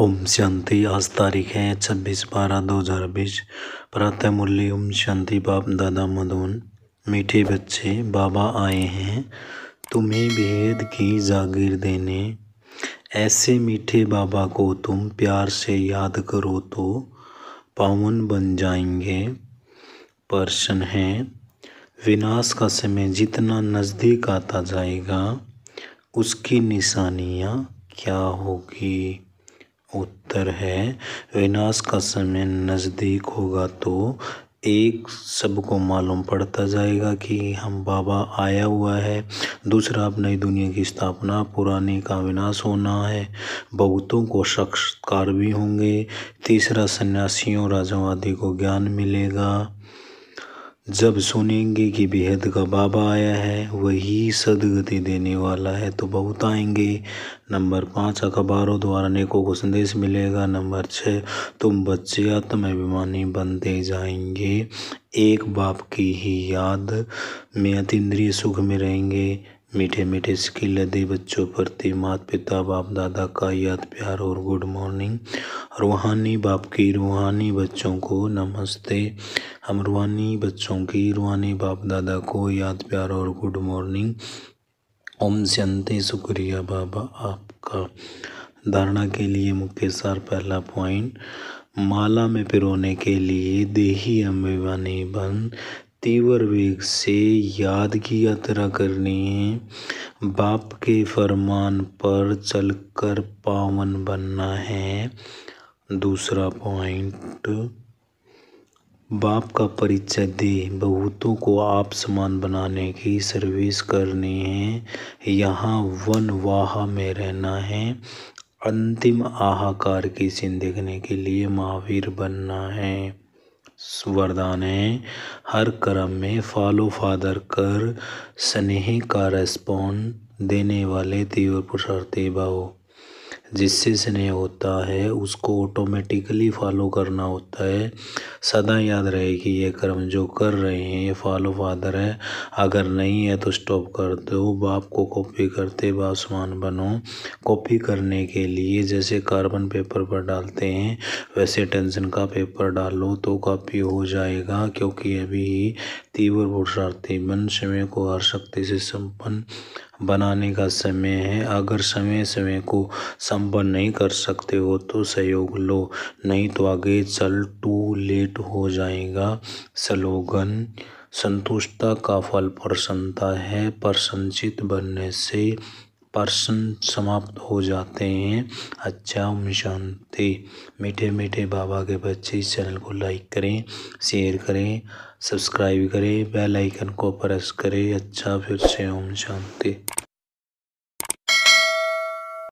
ओम शांति आज तारीख है छब्बीस बारह दो हजार बीस प्रातः मूल्य ओम शांति बाप दादा मदोन मीठे बच्चे बाबा आए हैं तुम्हें भेद की जागीर देने ऐसे मीठे बाबा को तुम प्यार से याद करो तो पावन बन जाएंगे पर्सन है विनाश का समय जितना नज़दीक आता जाएगा उसकी निशानियाँ क्या होगी उत्तर है विनाश का समय नज़दीक होगा तो एक सबको मालूम पड़ता जाएगा कि हम बाबा आया हुआ है दूसरा अब नई दुनिया की स्थापना पुराने का विनाश होना है बहुतों को शख्सकार भी होंगे तीसरा सन्यासियों राजावादी को ज्ञान मिलेगा जब सुनेंगे कि बेहद का बाबा आया है वही सदगति देने वाला है तो बहुत आएंगे नंबर पाँच अखबारों द्वारा अनेकों को संदेश मिलेगा नंबर छः तुम बच्चे आत्माभिमानी बनते जाएंगे एक बाप की ही याद में अतीन्द्रिय सुख में रहेंगे मीठे मीठे स्किल लदे बच्चों प्रति मात पिता बाप दादा का याद प्यार और गुड मॉर्निंग रूहानी बाप की रूहानी बच्चों को नमस्ते हम रूहानी बच्चों की रूहानी बाप दादा को याद प्यार और गुड मॉर्निंग ओम शांति शुक्रिया बाबा आपका धारणा के लिए मुख्य सार पहला पॉइंट माला में पिरोने के लिए देही अम्बिवानी बन तीव्र वेग से याद की यात्रा करनी है बाप के फरमान पर चलकर पावन बनना है दूसरा पॉइंट बाप का परिचय दे बहुतों को आप समान बनाने की सर्विस करनी है यहाँ वन वाह में रहना है अंतिम आहाकार की सीन देखने के लिए महावीर बनना है वरदान है हर क्रम में फॉलो फादर कर स्नेह का रेस्पॉन्ड देने वाले तीव्र पुरुषार्थी भाव जिससे स्नेह होता है उसको ऑटोमेटिकली फॉलो करना होता है सदा याद रहे कि ये कर्म जो कर रहे हैं ये फॉलो फादर है अगर नहीं है तो स्टॉप कर दो बाप को कॉपी करते बासमान बनो कॉपी करने के लिए जैसे कार्बन पेपर पर डालते हैं वैसे टेंशन का पेपर डालो तो कॉपी हो जाएगा क्योंकि अभी तीव्र पुरुषार्थी मन समय को हर शक्ति से संपन्न बनाने का समय है अगर समय समय को संपन्न नहीं कर सकते हो तो सहयोग लो नहीं तो आगे चल टू लेट हो जाएगा स्लोगन संतुष्टता का फल प्रसन्नता है प्रसन्नचित बनने से प्रश्न समाप्त हो जाते हैं अच्छा ओम शांति मीठे मीठे बाबा के बच्चे इस चैनल को लाइक करें शेयर करें सब्सक्राइब करें बेल आइकन को प्रेस करें अच्छा फिर से ओम शांति